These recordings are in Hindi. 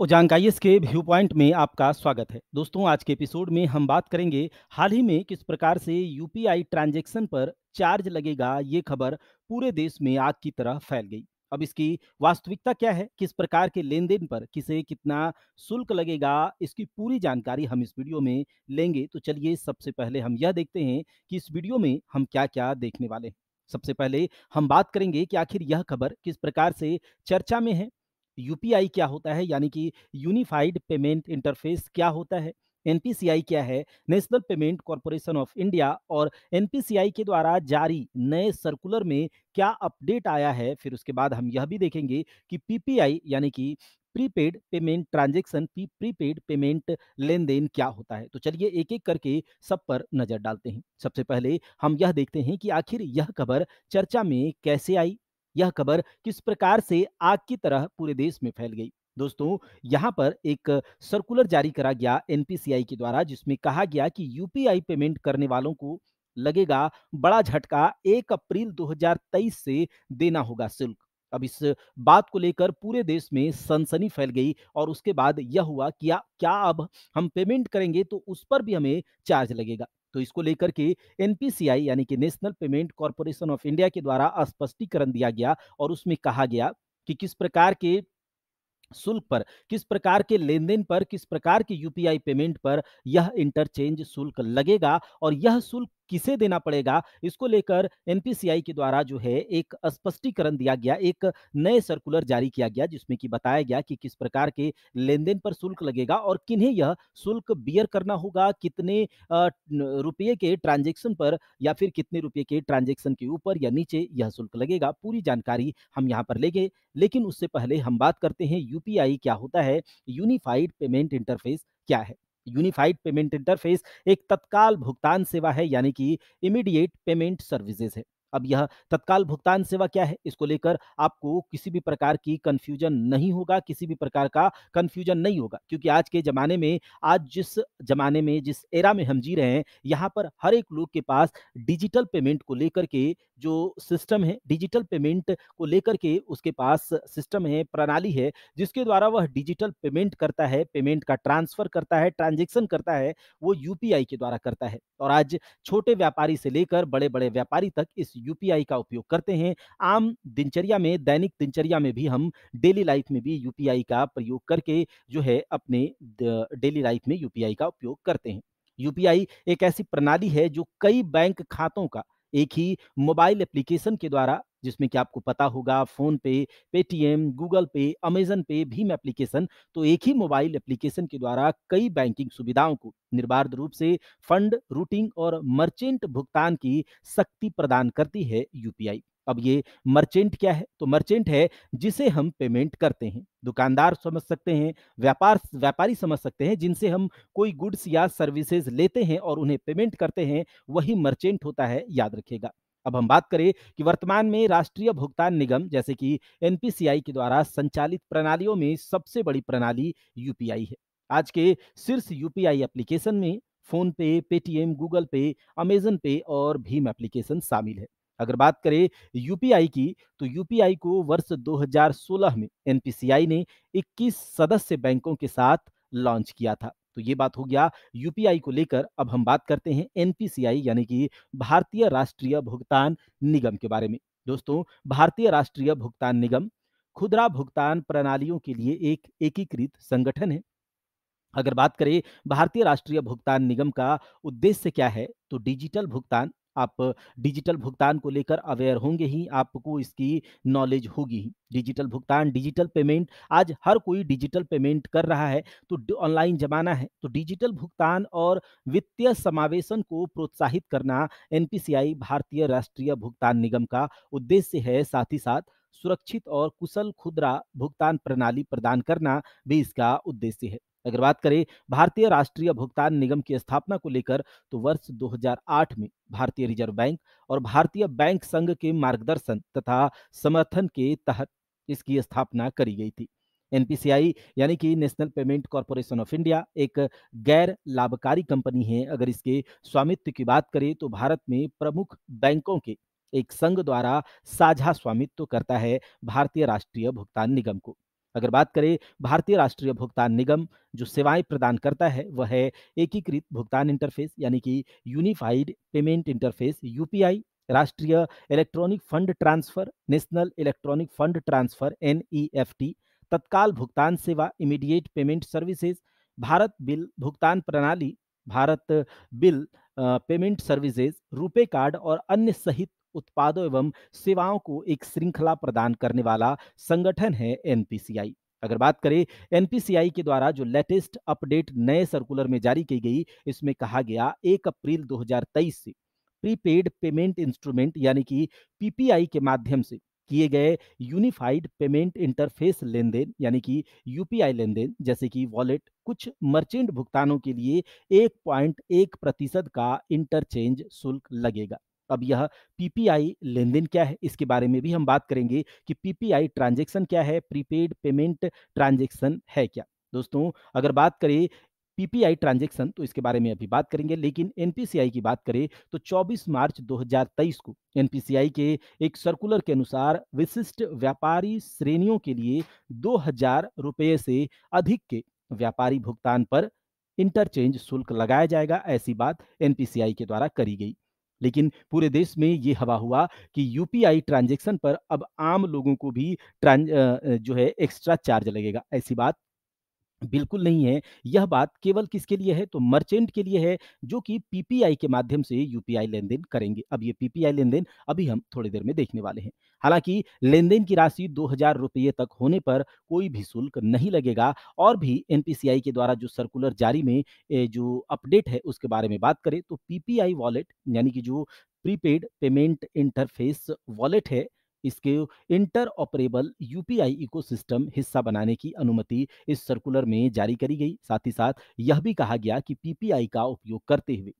ओजांगाइस के व्यू पॉइंट में आपका स्वागत है दोस्तों आज के एपिसोड में हम बात करेंगे हाल ही में किस प्रकार से यूपीआई ट्रांजैक्शन पर चार्ज लगेगा ये खबर पूरे देश में आग की तरह फैल गई अब इसकी वास्तविकता क्या है किस प्रकार के लेन देन पर किसे कितना शुल्क लगेगा इसकी पूरी जानकारी हम इस वीडियो में लेंगे तो चलिए सबसे पहले हम यह देखते हैं कि इस वीडियो में हम क्या क्या देखने वाले हैं सबसे पहले हम बात करेंगे कि आखिर यह खबर किस प्रकार से चर्चा में है यूपीआई क्या होता है यानी कि यूनिफाइड पेमेंट इंटरफेस क्या होता है एनपीसीआई क्या है national payment corporation of India और एनपीसीआई के द्वारा जारी नए सर्कुलर में क्या अपडेट आया है फिर उसके बाद हम यह भी देखेंगे कि पीपीआई यानी कि prepaid payment transaction prepaid payment लेन देन क्या होता है तो चलिए एक एक करके सब पर नजर डालते हैं सबसे पहले हम यह देखते हैं कि आखिर यह खबर चर्चा में कैसे आई यह खबर किस प्रकार से आग की तरह पूरे देश में फैल गई दोस्तों यहां पर एक सर्कुलर जारी करा गया एनपीसीआई के द्वारा जिसमें कहा गया कि यूपीआई पेमेंट करने वालों को लगेगा बड़ा झटका एक अप्रैल 2023 से देना होगा शुल्क अब इस बात को लेकर पूरे देश में सनसनी फैल गई और उसके बाद यह हुआ कि क्या अब हम पेमेंट करेंगे तो उस पर भी हमें चार्ज लगेगा तो इसको लेकर के एनपीसीआई यानी कि national payment corporation of India के द्वारा स्पष्टीकरण दिया गया और उसमें कहा गया कि किस प्रकार के शुल्क पर किस प्रकार के लेन देन पर किस प्रकार के यूपीआई पेमेंट पर यह इंटरचेंज शुल्क लगेगा और यह शुल्क किसे देना पड़ेगा इसको लेकर एनपीसीआई के द्वारा जो है एक स्पष्टीकरण दिया गया एक नए सर्कुलर जारी किया गया जिसमें कि बताया गया कि किस प्रकार के लेन देन पर शुल्क लगेगा और किन्हें यह शुल्क बियर करना होगा कितने रुपये के ट्रांजेक्शन पर या फिर कितने रुपये के ट्रांजेक्शन के ऊपर या नीचे यह शुल्क लगेगा पूरी जानकारी हम यहाँ पर लेंगे लेकिन उससे पहले हम बात करते हैं यूपीआई क्या होता है यूनिफाइड पेमेंट इंटरफेस क्या है यूनिफाइड पेमेंट इंटरफेस एक तत्काल भुगतान सेवा है यानी कि इमीडिएट पेमेंट सर्विसेज है अब यह तत्काल भुगतान सेवा क्या है इसको लेकर आपको किसी भी प्रकार की कंफ्यूजन नहीं होगा किसी भी प्रकार का कंफ्यूजन नहीं होगा क्योंकि आज के जमाने में आज जिस जमाने में जिस एरा में हम जी रहे हैं यहाँ पर हर एक लोग के पास डिजिटल पेमेंट को लेकर के जो सिस्टम है डिजिटल पेमेंट को लेकर के उसके पास सिस्टम है प्रणाली है जिसके द्वारा वह डिजिटल पेमेंट करता है पेमेंट का ट्रांसफर करता है ट्रांजेक्शन करता है वो यूपीआई के द्वारा करता है और आज छोटे व्यापारी से लेकर बड़े बड़े व्यापारी तक इस यूपीआई का उपयोग करते हैं आम दिनचर्या में दैनिक दिनचर्या में भी हम डेली लाइफ में भी यूपीआई का प्रयोग करके जो है अपने डेली लाइफ में यूपीआई का उपयोग करते हैं यूपीआई एक ऐसी प्रणाली है जो कई बैंक खातों का एक ही मोबाइल एप्लीकेशन के द्वारा जिसमें कि आपको पता होगा phone PhonePe Paytm Google pay Amazon पे भीम एप्लीकेशन तो एक ही मोबाइल एप्लीकेशन के द्वारा कई बैंकिंग सुविधाओं को निर्बाध रूप से फंड रूटिंग और मर्चेंट भुगतान की शक्ति प्रदान करती है यूपीआई अब ये मर्चेंट क्या है तो मर्चेंट है जिसे हम पेमेंट करते हैं दुकानदार समझ सकते हैं व्यापार व्यापारी समझ सकते हैं जिनसे हम कोई गुड्स या सर्विसेज लेते हैं और उन्हें पेमेंट करते हैं वही मर्चेंट होता है याद रखेगा अब हम बात करें कि वर्तमान में राष्ट्रीय भुगतान निगम जैसे कि एनपीसीआई के द्वारा संचालित प्रणालियों में सबसे बड़ी प्रणाली यूपीआई है आज के शीर्ष यूपीआई एप्लीकेशन में PhonePe Paytm Google pay Amazon pay और भीम एप्लीकेशन शामिल है अगर बात करें यूपीआई की तो यूपीआई को वर्ष 2016 में एनपीसीआई ने 21 सदस्य बैंकों के साथ लॉन्च किया था तो ये बात हो गया यूपीआई को लेकर अब हम बात करते हैं एनपीसीआई यानी कि भारतीय राष्ट्रीय भुगतान निगम के बारे में दोस्तों भारतीय राष्ट्रीय भुगतान निगम खुदरा भुगतान प्रणालियों के लिए एक एकीकृत संगठन है अगर बात करें भारतीय राष्ट्रीय भुगतान निगम का उद्देश्य क्या है तो डिजिटल भुगतान आप डिजिटल भुगतान को लेकर अवेयर होंगे ही आपको इसकी नॉलेज होगी ही डिजिटल भुगतान डिजिटल पेमेंट आज हर कोई डिजिटल पेमेंट कर रहा है तो ऑनलाइन जमाना है तो डिजिटल भुगतान और वित्तीय समावेशन को प्रोत्साहित करना एनपीसीआई भारतीय राष्ट्रीय भुगतान निगम का उद्देश्य है साथ ही साथ सुरक्षित और कुशल खुदरा भुगतान प्रणाली प्रदान करना भी इसका उद्देश्य है अगर बात करें भारतीय राष्ट्रीय भुगतान निगम की स्थापना को लेकर तो वर्ष 2008 में भारतीय रिजर्व बैंक और भारतीय बैंक संघ के मार्गदर्शन तथा समर्थन के तहत इसकी स्थापना करी गई थी एनपीसीआई यानी कि national payment corporation of India एक गैर लाभकारी कंपनी है अगर इसके स्वामित्व की बात करें तो भारत में प्रमुख बैंकों के एक संघ द्वारा साझा स्वामित्व करता है भारतीय राष्ट्रीय भुगतान निगम को अगर बात करें भारतीय राष्ट्रीय भुगतान निगम जो सेवाएं प्रदान करता है वह है एकीकृत भुगतान इंटरफेस यानी कि यूनिफाइड पेमेंट इंटरफेस यूपीआई राष्ट्रीय electronic fund transfer national electronic fund transfer एन तत्काल भुगतान सेवा immediate payment services Bharat bill भुगतान प्रणाली Bharat bill payment services RuPay card और अन्य सहित उत्पादों एवं सेवाओं को एक श्रृंखला प्रदान करने वाला संगठन है एनपीसीआई अगर बात करें एनपीसीआई के द्वारा जो लेटेस्ट अपडेट नए सर्कुलर में जारी की गई इसमें कहा गया एक अप्रैल 2023 से प्रीपेड पेमेंट इंस्ट्रूमेंट यानी कि पीपीआई के माध्यम से किए गए यूनिफाइड पेमेंट इंटरफेस लेन देन यानी कि यूपीआई लेन देन जैसे कि वॉलेट कुछ मर्चेंट भुगतानों के लिए एक पॉइंट एक प्रतिशत का इंटरचेंज शुल्क लगेगा अब यह पीपीआई लेन देन क्या है इसके बारे में भी हम बात करेंगे कि पीपीआई ट्रांजेक्शन क्या है प्रीपेड पेमेंट ट्रांजेक्शन है क्या दोस्तों अगर बात करें पीपीआई ट्रांजेक्शन तो इसके बारे में अभी बात करेंगे लेकिन एनपीसीआई की बात करें तो 24 मार्च 2023 को एनपीसीआई के एक सर्कुलर के अनुसार विशिष्ट व्यापारी श्रेणियों के लिए दो हजार रुपये से अधिक के व्यापारी भुगतान पर इंटरचेंज शुल्क लगाया जाएगा ऐसी बात एनपीसीआई के द्वारा करी गई लेकिन पूरे देश में ये हवा हुआ कि यूपीआई ट्रांजेक्शन पर अब आम लोगों को भी जो है एक्स्ट्रा चार्ज लगेगा ऐसी बात बिल्कुल नहीं है यह बात केवल किसके लिए है तो मर्चेंट के लिए है जो कि पीपीआई के माध्यम से यूपीआई लेन देन करेंगे अब ये पीपीआई लेन देन अभी हम थोड़ी देर में देखने वाले हैं हालांकि लेन देन की राशि दो हजार रुपये तक होने पर कोई भी शुल्क नहीं लगेगा और भी एनपीसीआई के द्वारा जो सर्कुलर जारी में जो अपडेट है उसके बारे में बात करें तो पीपीआई वॉलेट यानी कि जो प्रीपेड पेमेंट इंटरफेस वॉलेट है इसके इंटर ऑपरेबल यूपीआई इकोसिस्टम हिस्सा बनाने की अनुमति इस सर्कुलर में जारी करी गई साथ ही साथ यह भी कहा गया कि पीपीआई का उपयोग करते हुए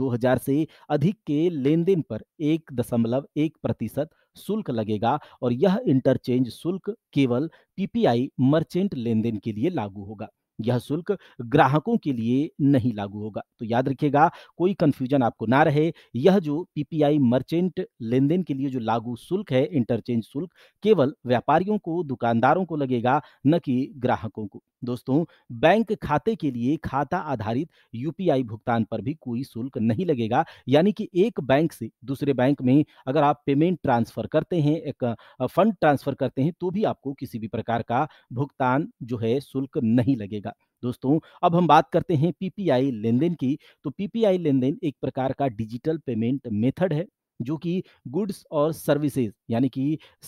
2000 से अधिक के लेन देन पर एक दशमलव एक प्रतिशत शुल्क लगेगा और यह इंटरचेंज शुल्क केवल पीपीआई मर्चेंट लेन देन के लिए लागू होगा यह शुल्क ग्राहकों के लिए नहीं लागू होगा तो याद रखिएगा कोई कंफ्यूजन आपको ना रहे यह जो पीपीआई मर्चेंट लेन देन के लिए जो लागू शुल्क है इंटरचेंज शुल्क केवल व्यापारियों को दुकानदारों को लगेगा न कि ग्राहकों को दोस्तों बैंक खाते के लिए खाता आधारित यूपीआई भुगतान पर भी कोई शुल्क नहीं लगेगा यानी कि एक बैंक से दूसरे बैंक में अगर आप पेमेंट ट्रांसफर करते हैं एक फंड ट्रांसफर करते हैं तो भी आपको किसी भी प्रकार का भुगतान जो है शुल्क नहीं लगेगा दोस्तों अब हम बात करते हैं पीपीआई देन की तो पीपीआई देन एक प्रकार का डिजिटल पेमेंट मेथड है जो कि गुड्स और सर्विसेज यानी कि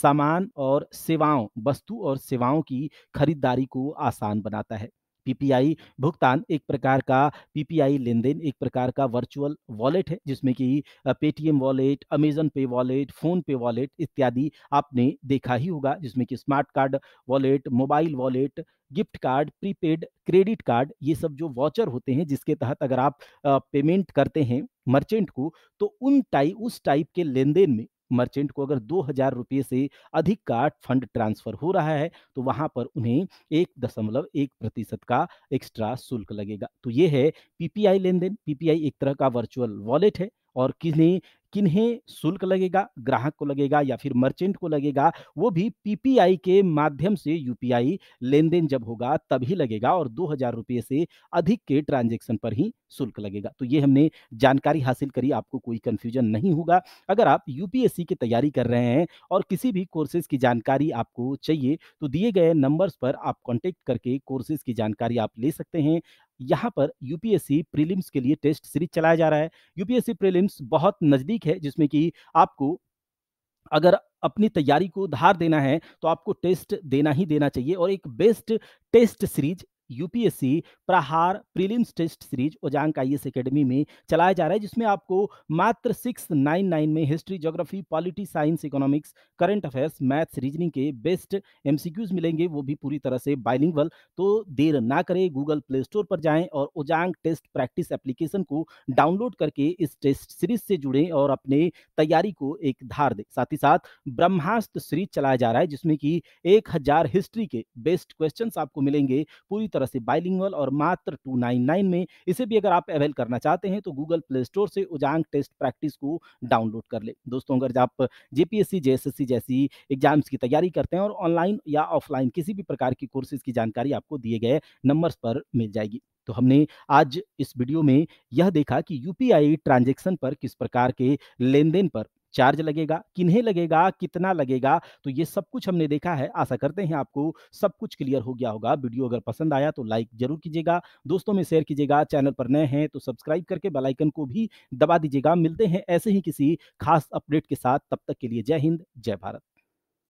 सामान और सेवाओं वस्तु और सेवाओं की खरीदारी को आसान बनाता है पीपीआई भुगतान एक प्रकार का पीपीआई लेन देन एक प्रकार का वर्चुअल वॉलेट है जिसमें कि Paytm wallet Amazon pay wallet PhonePe wallet इत्यादि आपने देखा ही होगा जिसमें कि smart card wallet mobile wallet gift card prepaid credit card ये सब जो वॉचर होते हैं जिसके तहत अगर आप पेमेंट करते हैं मर्चेंट को तो उन टाइप उस टाइप के लेन देन में मर्चेंट को अगर दो हजार रुपये से अधिक का फंड ट्रांसफर हो रहा है तो वहां पर उन्हें एक दशमलव एक प्रतिशत का एक्स्ट्रा शुल्क लगेगा तो ये है पीपीआई लेन देन पीपीआई एक तरह का वर्चुअल वॉलेट है और किसने किन्हें शुल्क लगेगा ग्राहक को लगेगा या फिर मर्चेंट को लगेगा वो भी पीपीआई के माध्यम से यूपीआई लेन देन जब होगा तभी लगेगा और दो हजार रुपये से अधिक के ट्रांजेक्शन पर ही शुल्क लगेगा तो ये हमने जानकारी हासिल करी आपको कोई कन्फ्यूजन नहीं होगा अगर आप यूपीएससी की तैयारी कर रहे हैं और किसी भी कोर्सेज की जानकारी आपको चाहिए तो दिए गए नंबर्स पर आप कॉन्टेक्ट करके कोर्सेज की जानकारी आप ले सकते हैं यहाँ पर यूपीएससी प्रीलिम्स के लिए टेस्ट सीरीज चलाया जा रहा है यूपीएससी प्रीलिम्स बहुत नज़दीक है जिसमें कि आपको अगर अपनी तैयारी को धार देना है तो आपको टेस्ट देना ही देना चाहिए और एक best test series UPSC Prahar prelims test series Ojaank I S academy में चलाया जा रहा है जिसमें आपको मात्र सिक्स नाइन नाइन में history geography polity science economics current affairs maths reasoning के बेस्ट एम मिलेंगे वो भी पूरी तरह से बाइलिंग तो देर ना करें गूगल प्ले स्टोर पर जाएं और ओजांग टेस्ट प्रैक्टिस एप्लीकेशन को डाउनलोड करके इस टेस्ट सीरीज से जुड़ें और अपने तैयारी को एक धार दें साथ ही साथ ब्रह्मास्त्र सीरीज चलाया जा रहा है जिसमें कि एक हिस्ट्री के बेस्ट क्वेश्चन आपको मिलेंगे पूरी तरह से बाइलिंगल और मात्र 299 में इसे भी अगर आप अवेल करना चाहते हैं तो गूगल प्ले स्टोर से उजांग टेस्ट प्रैक्टिस को डाउनलोड कर ले दोस्तों अगर आप जेपीएससी जेएसएससी जैसी एग्जाम्स की तैयारी करते हैं और ऑनलाइन या ऑफलाइन किसी भी प्रकार की कोर्सेज की जानकारी आपको दिए गए नंबर्स पर मिल जाएगी तो हमने आज इस वीडियो में यह देखा कि यूपीआई ट्रांजेक्शन पर किस प्रकार के लेन देन पर चार्ज लगेगा किन्हें लगेगा कितना लगेगा तो ये सब कुछ हमने देखा है आशा करते हैं आपको सब कुछ क्लियर हो गया होगा वीडियो अगर पसंद आया तो लाइक जरूर कीजिएगा दोस्तों में शेयर कीजिएगा चैनल पर नए हैं तो सब्सक्राइब करके बेलाइकन को भी दबा दीजिएगा मिलते हैं ऐसे ही किसी खास अपडेट के साथ तब तक के लिए जय हिंद जय भारत